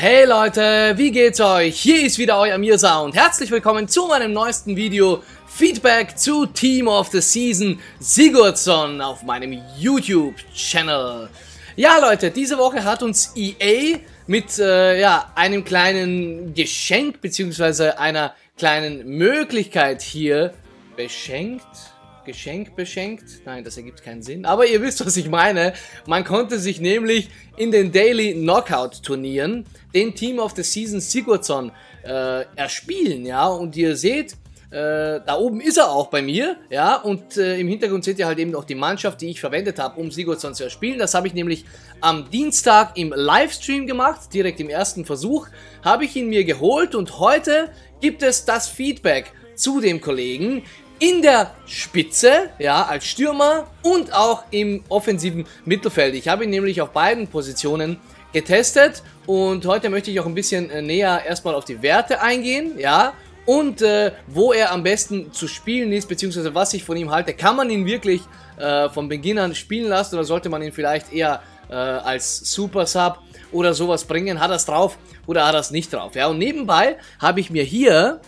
Hey Leute, wie geht's euch? Hier ist wieder euer Mirsa und herzlich willkommen zu meinem neuesten Video Feedback zu Team of the Season Sigurdsson auf meinem YouTube-Channel. Ja Leute, diese Woche hat uns EA mit äh, ja, einem kleinen Geschenk bzw. einer kleinen Möglichkeit hier beschenkt. Geschenk beschenkt. Nein, das ergibt keinen Sinn. Aber ihr wisst, was ich meine. Man konnte sich nämlich in den Daily Knockout Turnieren den Team of the Season Sigurdsson äh, erspielen, ja. Und ihr seht, äh, da oben ist er auch bei mir, ja, und äh, im Hintergrund seht ihr halt eben auch die Mannschaft, die ich verwendet habe, um Sigurdsson zu erspielen. Das habe ich nämlich am Dienstag im Livestream gemacht, direkt im ersten Versuch, habe ich ihn mir geholt und heute gibt es das Feedback zu dem Kollegen in der Spitze, ja, als Stürmer und auch im offensiven Mittelfeld. Ich habe ihn nämlich auf beiden Positionen getestet und heute möchte ich auch ein bisschen äh, näher erstmal auf die Werte eingehen, ja, und äh, wo er am besten zu spielen ist, beziehungsweise was ich von ihm halte. Kann man ihn wirklich äh, von Beginn an spielen lassen oder sollte man ihn vielleicht eher äh, als Super Sub oder sowas bringen? Hat er es drauf oder hat er es nicht drauf? Ja, und nebenbei habe ich mir hier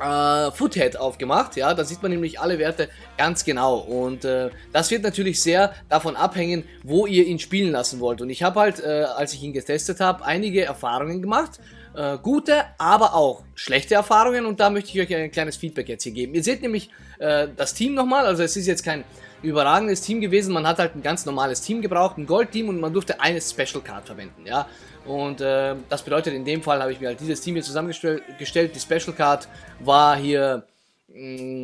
äh, Foothead aufgemacht. Ja, da sieht man nämlich alle Werte ganz genau. Und äh, das wird natürlich sehr davon abhängen, wo ihr ihn spielen lassen wollt. Und ich habe halt, äh, als ich ihn getestet habe, einige Erfahrungen gemacht äh, gute, aber auch schlechte Erfahrungen und da möchte ich euch ein kleines Feedback jetzt hier geben. Ihr seht nämlich äh, das Team nochmal, also es ist jetzt kein überragendes Team gewesen, man hat halt ein ganz normales Team gebraucht, ein Gold-Team und man durfte eine Special Card verwenden, ja. Und äh, das bedeutet, in dem Fall habe ich mir halt dieses Team hier zusammengestellt, die Special Card war hier mh,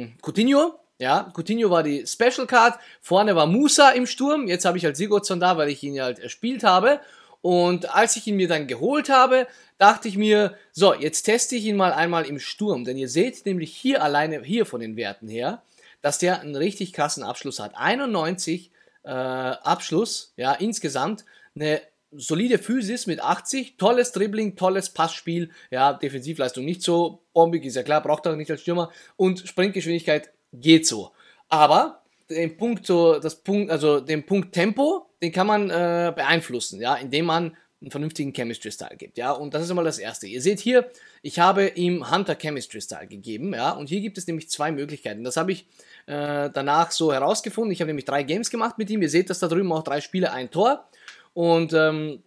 mm, Coutinho, ja, Coutinho war die Special Card, vorne war Musa im Sturm, jetzt habe ich halt Sigurdsson da, weil ich ihn halt erspielt habe und als ich ihn mir dann geholt habe, dachte ich mir, so, jetzt teste ich ihn mal einmal im Sturm. Denn ihr seht nämlich hier alleine, hier von den Werten her, dass der einen richtig krassen Abschluss hat. 91 äh, Abschluss, ja, insgesamt. Eine solide Physis mit 80, tolles Dribbling, tolles Passspiel, ja, Defensivleistung nicht so bombig, ist ja klar, braucht er nicht als Stürmer und Sprintgeschwindigkeit geht so. Aber den Punkt so, das Punkt, also den Punkt Tempo den kann man äh, beeinflussen, ja, indem man einen vernünftigen Chemistry Style gibt, ja. Und das ist einmal das erste. Ihr seht hier, ich habe ihm Hunter Chemistry Style gegeben, ja. Und hier gibt es nämlich zwei Möglichkeiten. Das habe ich äh, danach so herausgefunden. Ich habe nämlich drei Games gemacht mit ihm. Ihr seht, dass da drüben auch drei Spiele, ein Tor. Und ähm,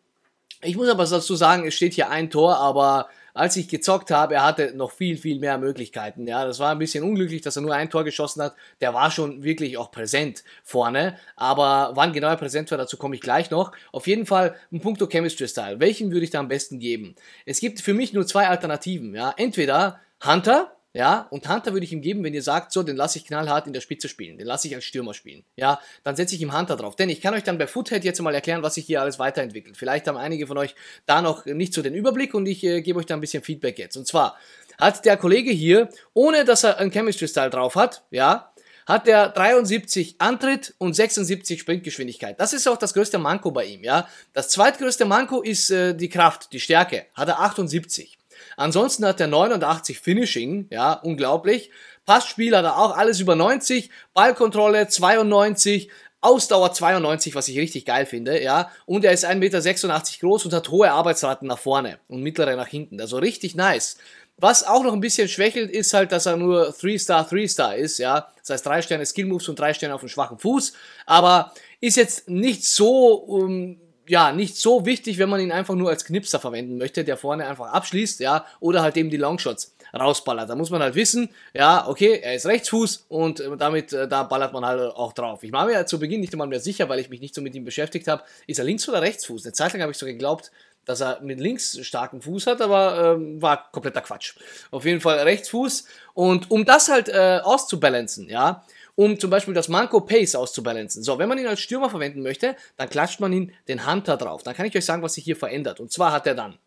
ich muss aber dazu sagen, es steht hier ein Tor, aber als ich gezockt habe, er hatte noch viel, viel mehr Möglichkeiten. Ja, das war ein bisschen unglücklich, dass er nur ein Tor geschossen hat. Der war schon wirklich auch präsent vorne. Aber wann genau er präsent war, dazu komme ich gleich noch. Auf jeden Fall ein Punkto Chemistry Style. Welchen würde ich da am besten geben? Es gibt für mich nur zwei Alternativen. Ja, entweder Hunter ja, und Hunter würde ich ihm geben, wenn ihr sagt, so, den lasse ich knallhart in der Spitze spielen, den lasse ich als Stürmer spielen. Ja, dann setze ich ihm Hunter drauf. Denn ich kann euch dann bei Foothead jetzt mal erklären, was sich hier alles weiterentwickelt. Vielleicht haben einige von euch da noch nicht so den Überblick und ich äh, gebe euch da ein bisschen Feedback jetzt. Und zwar hat der Kollege hier, ohne dass er einen Chemistry-Style drauf hat, ja, hat er 73 Antritt und 76 Sprintgeschwindigkeit. Das ist auch das größte Manko bei ihm, ja. Das zweitgrößte Manko ist äh, die Kraft, die Stärke. Hat er 78. Ansonsten hat er 89 Finishing, ja, unglaublich. Passspiel hat er auch alles über 90, Ballkontrolle 92, Ausdauer 92, was ich richtig geil finde, ja. Und er ist 1,86 Meter groß und hat hohe Arbeitsraten nach vorne und mittlere nach hinten. Also richtig nice. Was auch noch ein bisschen schwächelt, ist halt, dass er nur 3-Star, 3-Star ist, ja. Das heißt, 3 Sterne Skill Moves und 3 Sterne auf dem schwachen Fuß. Aber ist jetzt nicht so um, ähm, ja, nicht so wichtig, wenn man ihn einfach nur als Knipser verwenden möchte, der vorne einfach abschließt, ja, oder halt eben die Longshots rausballert. Da muss man halt wissen, ja, okay, er ist Rechtsfuß und äh, damit, äh, da ballert man halt auch drauf. Ich war mir zu Beginn nicht einmal mehr sicher, weil ich mich nicht so mit ihm beschäftigt habe, ist er Links- oder Rechtsfuß? Eine Zeit lang habe ich so geglaubt, dass er mit links starken Fuß hat, aber ähm, war kompletter Quatsch. Auf jeden Fall Rechtsfuß. Und um das halt äh, auszubalancen, ja, um zum Beispiel das Manko Pace auszubalancen. So, wenn man ihn als Stürmer verwenden möchte, dann klatscht man ihn den Hunter drauf. Dann kann ich euch sagen, was sich hier verändert. Und zwar hat er dann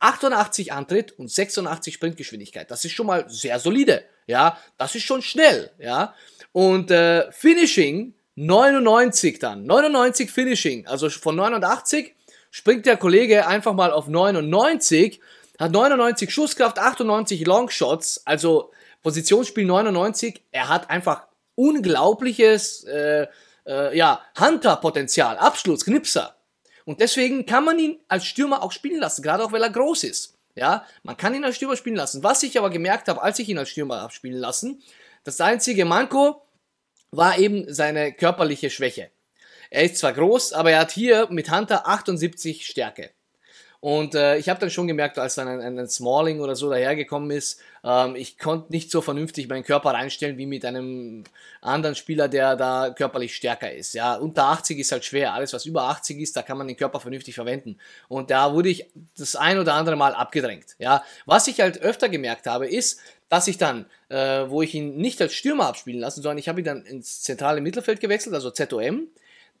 88 Antritt und 86 Sprintgeschwindigkeit. Das ist schon mal sehr solide. Ja, das ist schon schnell. Ja, und äh, Finishing 99 dann. 99 Finishing, also von 89 springt der Kollege einfach mal auf 99, hat 99 Schusskraft, 98 Longshots, also Positionsspiel 99. Er hat einfach unglaubliches äh, äh, ja, Hunter-Potenzial, Abschluss, Knipser. Und deswegen kann man ihn als Stürmer auch spielen lassen, gerade auch weil er groß ist. Ja, man kann ihn als Stürmer spielen lassen. Was ich aber gemerkt habe, als ich ihn als Stürmer habe spielen lassen, das einzige Manko war eben seine körperliche Schwäche. Er ist zwar groß, aber er hat hier mit Hunter 78 Stärke. Und äh, ich habe dann schon gemerkt, als dann ein, ein, Smalling oder so dahergekommen ist, ähm, ich konnte nicht so vernünftig meinen Körper reinstellen wie mit einem anderen Spieler, der da körperlich stärker ist. Ja, unter 80 ist halt schwer. Alles, was über 80 ist, da kann man den Körper vernünftig verwenden. Und da wurde ich das ein oder andere Mal abgedrängt. Ja, was ich halt öfter gemerkt habe, ist, dass ich dann, äh, wo ich ihn nicht als Stürmer abspielen lassen, sondern ich habe ihn dann ins zentrale Mittelfeld gewechselt, also ZOM.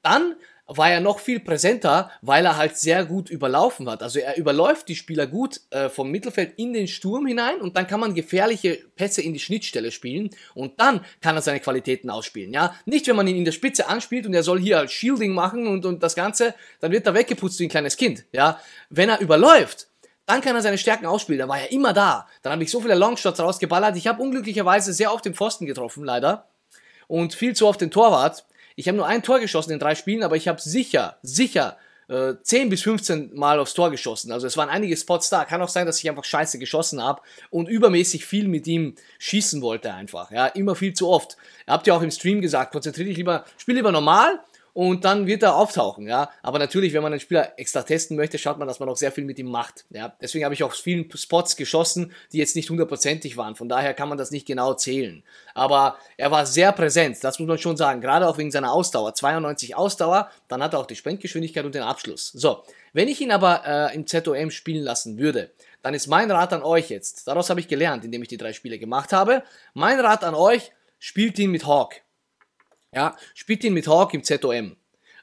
Dann war er noch viel präsenter, weil er halt sehr gut überlaufen hat. Also er überläuft die Spieler gut äh, vom Mittelfeld in den Sturm hinein und dann kann man gefährliche Pässe in die Schnittstelle spielen und dann kann er seine Qualitäten ausspielen. Ja, nicht wenn man ihn in der Spitze anspielt und er soll hier halt Shielding machen und, und das Ganze, dann wird er weggeputzt wie ein kleines Kind. Ja, wenn er überläuft, dann kann er seine Stärken ausspielen. Da war er immer da. Dann habe ich so viele Longshots rausgeballert. Ich habe unglücklicherweise sehr oft den Pfosten getroffen, leider. Und viel zu oft den Torwart. Ich habe nur ein Tor geschossen in drei Spielen, aber ich habe sicher, sicher äh, 10 bis 15 Mal aufs Tor geschossen. Also es waren einige Spots da. Kann auch sein, dass ich einfach scheiße geschossen habe und übermäßig viel mit ihm schießen wollte einfach. Ja, immer viel zu oft. Habt ihr auch im Stream gesagt, konzentriere dich lieber, spiel lieber normal und dann wird er auftauchen, ja. Aber natürlich, wenn man einen Spieler extra testen möchte, schaut man, dass man auch sehr viel mit ihm macht, ja. Deswegen habe ich auch vielen Spots geschossen, die jetzt nicht hundertprozentig waren. Von daher kann man das nicht genau zählen. Aber er war sehr präsent, das muss man schon sagen. Gerade auch wegen seiner Ausdauer. 92 Ausdauer, dann hat er auch die Sprintgeschwindigkeit und den Abschluss. So. Wenn ich ihn aber äh, im ZOM spielen lassen würde, dann ist mein Rat an euch jetzt, daraus habe ich gelernt, indem ich die drei Spiele gemacht habe, mein Rat an euch, spielt ihn mit Hawk. Ja, spielt ihn mit Hawk im ZOM.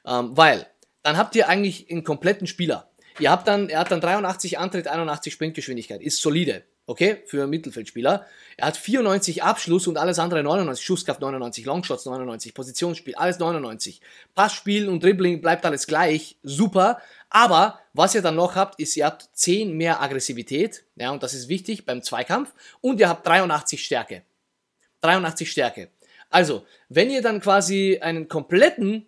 Ähm, weil, dann habt ihr eigentlich einen kompletten Spieler. Ihr habt dann, er hat dann 83 Antritt, 81 Sprintgeschwindigkeit. Ist solide. Okay, für einen Mittelfeldspieler. Er hat 94 Abschluss und alles andere 99. Schusskraft 99, Longshots 99, Positionsspiel, alles 99. Passspiel und Dribbling bleibt alles gleich. Super. Aber was ihr dann noch habt, ist, ihr habt 10 mehr Aggressivität. Ja, und das ist wichtig beim Zweikampf. Und ihr habt 83 Stärke. 83 Stärke. Also, wenn ihr dann quasi einen kompletten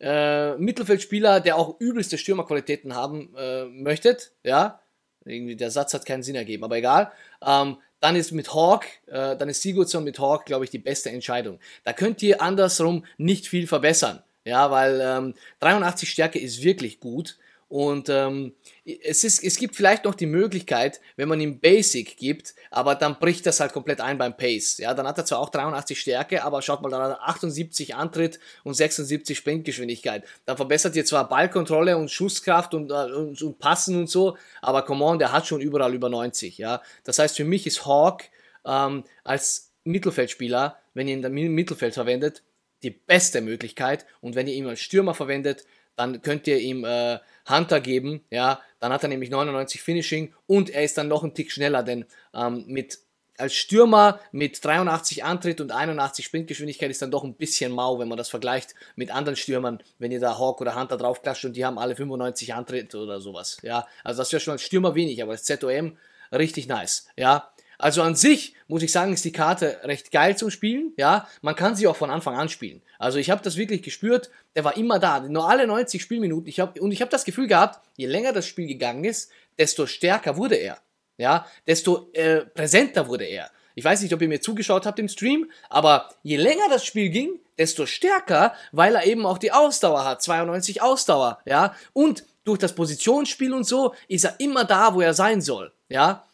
äh, Mittelfeldspieler, der auch übelste Stürmerqualitäten haben äh, möchtet, ja, irgendwie der Satz hat keinen Sinn ergeben, aber egal, ähm, dann ist mit Hawk, äh, dann ist Sigurdsson mit Hawk, glaube ich, die beste Entscheidung. Da könnt ihr andersrum nicht viel verbessern, ja, weil ähm, 83 Stärke ist wirklich gut. Und ähm, es, ist, es gibt vielleicht noch die Möglichkeit, wenn man ihm Basic gibt, aber dann bricht das halt komplett ein beim Pace. Ja, dann hat er zwar auch 83 Stärke, aber schaut mal, dann hat er 78 Antritt und 76 Sprintgeschwindigkeit. Dann verbessert ihr zwar Ballkontrolle und Schusskraft und, äh, und, und, Passen und so, aber come on, der hat schon überall über 90. Ja, das heißt, für mich ist Hawk ähm, als Mittelfeldspieler, wenn ihr ihn im Mittelfeld verwendet, die beste Möglichkeit. Und wenn ihr ihn als Stürmer verwendet, dann könnt ihr ihm äh, Hunter geben, ja, dann hat er nämlich 99 Finishing und er ist dann noch einen Tick schneller, denn ähm, mit als Stürmer mit 83 Antritt und 81 Sprintgeschwindigkeit ist dann doch ein bisschen mau, wenn man das vergleicht mit anderen Stürmern, wenn ihr da Hawk oder Hunter draufklatscht und die haben alle 95 Antritt oder sowas. Ja, also das wäre schon als Stürmer wenig, aber als ZOM richtig nice. Ja, also an sich muss ich sagen, ist die Karte recht geil zum Spielen. Ja, man kann sie auch von Anfang an spielen. Also ich habe das wirklich gespürt. Der war immer da. Nur alle 90 Spielminuten. Ich hab, und ich habe das Gefühl gehabt, je länger das Spiel gegangen ist, desto stärker wurde er. Ja, desto äh, präsenter wurde er. Ich weiß nicht, ob ihr mir zugeschaut habt im Stream, aber je länger das Spiel ging, desto stärker, weil er eben auch die Ausdauer hat, 92 Ausdauer, ja, und durch das Positionsspiel und so ist er immer da, wo er sein soll, ja.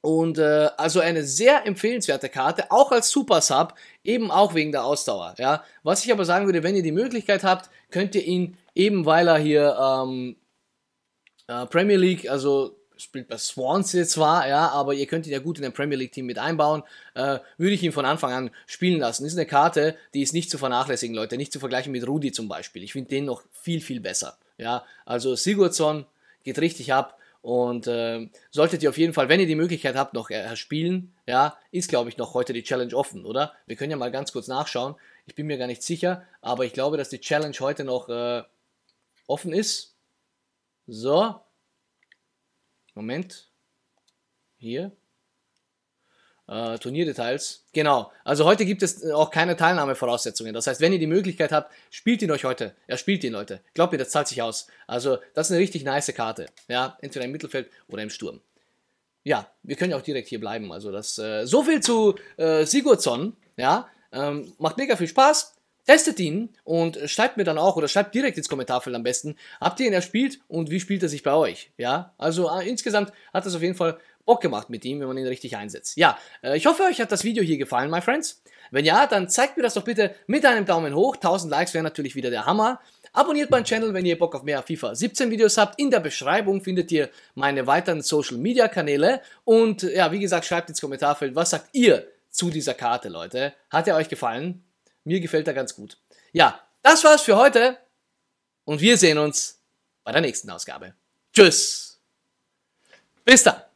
Und äh, also eine sehr empfehlenswerte Karte, auch als Super Sub, eben auch wegen der Ausdauer. Ja? Was ich aber sagen würde, wenn ihr die Möglichkeit habt, könnt ihr ihn eben, weil er hier ähm, äh, Premier League, also spielt bei Swansea zwar, ja, aber ihr könnt ihn ja gut in ein Premier League Team mit einbauen, äh, würde ich ihn von Anfang an spielen lassen. Ist eine Karte, die ist nicht zu vernachlässigen, Leute, nicht zu vergleichen mit Rudi zum Beispiel. Ich finde den noch viel, viel besser. Ja, also Sigurdsson geht richtig ab und äh, solltet ihr auf jeden Fall, wenn ihr die Möglichkeit habt, noch äh, spielen, ja, ist glaube ich noch heute die Challenge offen, oder? Wir können ja mal ganz kurz nachschauen. Ich bin mir gar nicht sicher, aber ich glaube, dass die Challenge heute noch äh, offen ist. So. Moment. Hier äh, Turnierdetails. Genau. Also heute gibt es äh, auch keine Teilnahmevoraussetzungen. Das heißt, wenn ihr die Möglichkeit habt, spielt ihn euch heute. Er ja, spielt ihn, Leute. Glaubt mir, das zahlt sich aus. Also, das ist eine richtig nice Karte. Ja, entweder im Mittelfeld oder im Sturm. Ja, wir können ja auch direkt hier bleiben. Also, das, äh, so viel zu äh, Sigurdsson. Ja, ähm, macht mega viel Spaß. Testet ihn und schreibt mir dann auch oder schreibt direkt ins Kommentarfeld am besten, habt ihr ihn erspielt und wie spielt er sich bei euch? Ja, also äh, insgesamt hat das auf jeden Fall Bock gemacht mit ihm, wenn man ihn richtig einsetzt. Ja, äh, ich hoffe, euch hat das Video hier gefallen, my friends. Wenn ja, dann zeigt mir das doch bitte mit einem Daumen hoch. 1000 Likes wäre natürlich wieder der Hammer. Abonniert meinen Channel, wenn ihr Bock auf mehr FIFA 17 Videos habt. In der Beschreibung findet ihr meine weiteren Social Media Kanäle. Und ja, wie gesagt, schreibt ins Kommentarfeld, was sagt ihr zu dieser Karte, Leute? Hat er euch gefallen? Mir gefällt er ganz gut. Ja, das war's für heute. Und wir sehen uns bei der nächsten Ausgabe. Tschüss. Bis dann.